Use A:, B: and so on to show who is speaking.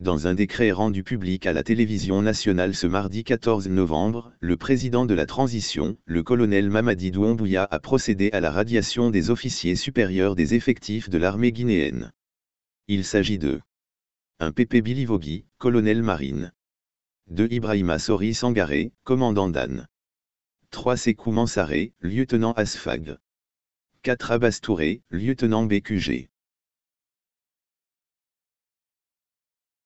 A: Dans un décret rendu public à la télévision nationale ce mardi 14 novembre, le président de la transition, le colonel Mamadi Douambouya a procédé à la radiation des officiers supérieurs des effectifs de l'armée guinéenne. Il s'agit de 1 PP Bilivogi, colonel marine. 2 Ibrahima Sori Sangaré, commandant d'Anne. 3 Sekou Mansaré, lieutenant Asfag. 4 Abastouré,
B: Touré, lieutenant BQG.